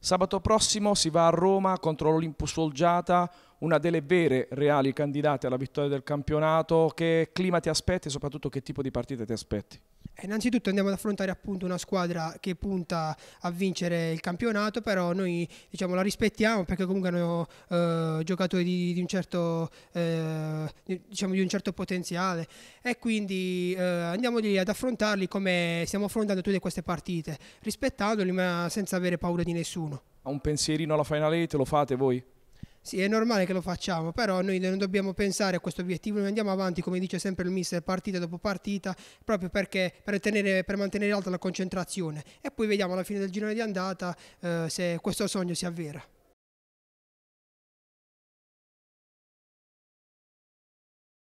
Sabato prossimo si va a Roma contro l'Olimpus Olgiata, una delle vere, reali candidate alla vittoria del campionato. Che clima ti aspetti e soprattutto che tipo di partita ti aspetti? Eh, innanzitutto andiamo ad affrontare appunto una squadra che punta a vincere il campionato, però noi diciamo, la rispettiamo perché comunque hanno eh, giocatori di, di, un certo, eh, diciamo, di, un certo, potenziale e quindi eh, andiamo lì ad affrontarli come stiamo affrontando tutte queste partite, rispettandoli ma senza avere paura di nessuno. Un pensierino alla Final 8 lo fate voi? Sì, è normale che lo facciamo, però noi non dobbiamo pensare a questo obiettivo, noi andiamo avanti, come dice sempre il mister, partita dopo partita, proprio perché per, tenere, per mantenere alta la concentrazione. E poi vediamo alla fine del girone di andata eh, se questo sogno si avvera.